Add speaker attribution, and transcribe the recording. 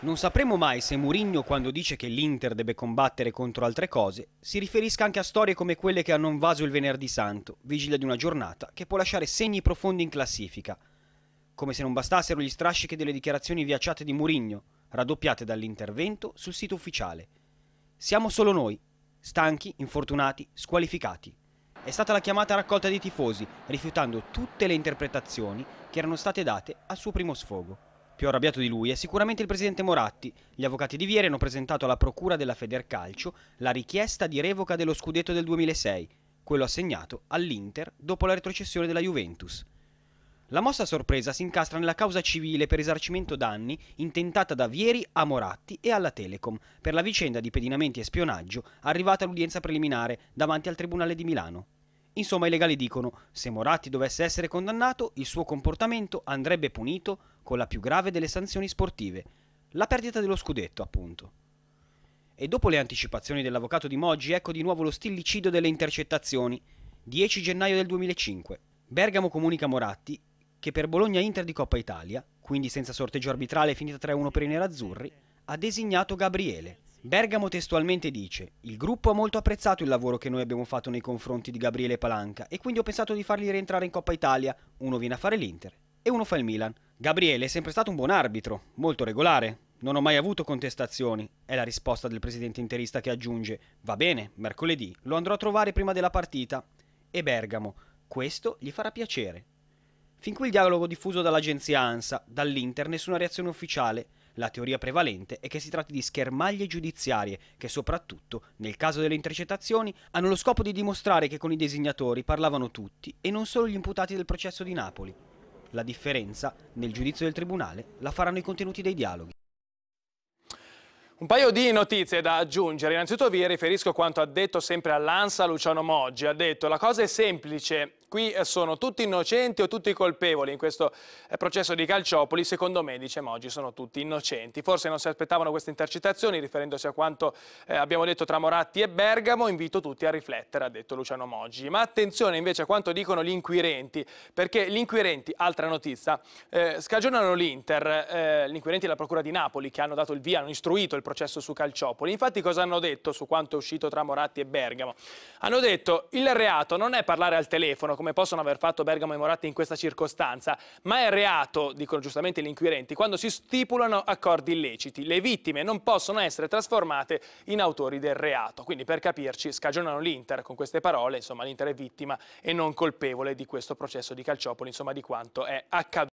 Speaker 1: Non sapremo mai se Mourinho quando dice che l'Inter deve combattere contro altre cose si riferisca anche a storie come quelle che hanno invaso il venerdì santo, vigilia di una giornata che può lasciare segni profondi in classifica. Come se non bastassero gli strascichi delle dichiarazioni viacciate di Mourinho, raddoppiate dall'intervento sul sito ufficiale. Siamo solo noi, stanchi, infortunati, squalificati. È stata la chiamata raccolta dei tifosi, rifiutando tutte le interpretazioni che erano state date al suo primo sfogo. Più arrabbiato di lui è sicuramente il presidente Moratti. Gli avvocati di Vieri hanno presentato alla procura della Federcalcio la richiesta di revoca dello scudetto del 2006, quello assegnato all'Inter dopo la retrocessione della Juventus. La mossa a sorpresa si incastra nella causa civile per risarcimento danni intentata da Vieri a Moratti e alla Telecom per la vicenda di pedinamenti e spionaggio arrivata all'udienza preliminare davanti al Tribunale di Milano. Insomma, i legali dicono: se Moratti dovesse essere condannato, il suo comportamento andrebbe punito con la più grave delle sanzioni sportive, la perdita dello scudetto, appunto. E dopo le anticipazioni dell'avvocato di Moggi, ecco di nuovo lo stillicidio delle intercettazioni. 10 gennaio del 2005. Bergamo comunica a Moratti che per Bologna Inter di Coppa Italia, quindi senza sorteggio arbitrale finita 3-1 per i nerazzurri, ha designato Gabriele, Bergamo testualmente dice: Il gruppo ha molto apprezzato il lavoro che noi abbiamo fatto nei confronti di Gabriele Palanca e quindi ho pensato di fargli rientrare in Coppa Italia. Uno viene a fare l'Inter e uno fa il Milan. Gabriele è sempre stato un buon arbitro, molto regolare. Non ho mai avuto contestazioni, è la risposta del presidente interista che aggiunge: Va bene, mercoledì lo andrò a trovare prima della partita. E Bergamo, questo gli farà piacere. Fin qui il dialogo diffuso dall'agenzia ANSA, dall'Inter, nessuna reazione ufficiale. La teoria prevalente è che si tratti di schermaglie giudiziarie che soprattutto, nel caso delle intercettazioni, hanno lo scopo di dimostrare che con i designatori parlavano tutti e non solo gli imputati del processo di Napoli. La differenza, nel giudizio del Tribunale, la faranno i contenuti dei dialoghi.
Speaker 2: Un paio di notizie da aggiungere. Innanzitutto vi riferisco a quanto ha detto sempre all'ANSA Luciano Moggi. Ha detto la cosa è semplice, qui eh, sono tutti innocenti o tutti colpevoli in questo eh, processo di Calciopoli, secondo me, dice diciamo Moggi sono tutti innocenti. Forse non si aspettavano queste intercettazioni, riferendosi a quanto eh, abbiamo detto tra Moratti e Bergamo, invito tutti a riflettere, ha detto Luciano Moggi. Ma attenzione invece a quanto dicono gli inquirenti, perché gli inquirenti, altra notizia, eh, scagionano l'Inter, eh, gli inquirenti della Procura di Napoli che hanno dato il via, hanno istruito il processo su Calciopoli. Infatti cosa hanno detto su quanto è uscito tra Moratti e Bergamo? Hanno detto il reato non è parlare al telefono, come possono aver fatto Bergamo e Moratti in questa circostanza, ma è reato, dicono giustamente gli inquirenti, quando si stipulano accordi illeciti. Le vittime non possono essere trasformate in autori del reato. Quindi per capirci scagionano l'Inter con queste parole, insomma l'Inter è vittima e non colpevole di questo processo di Calciopoli, insomma di quanto è accaduto.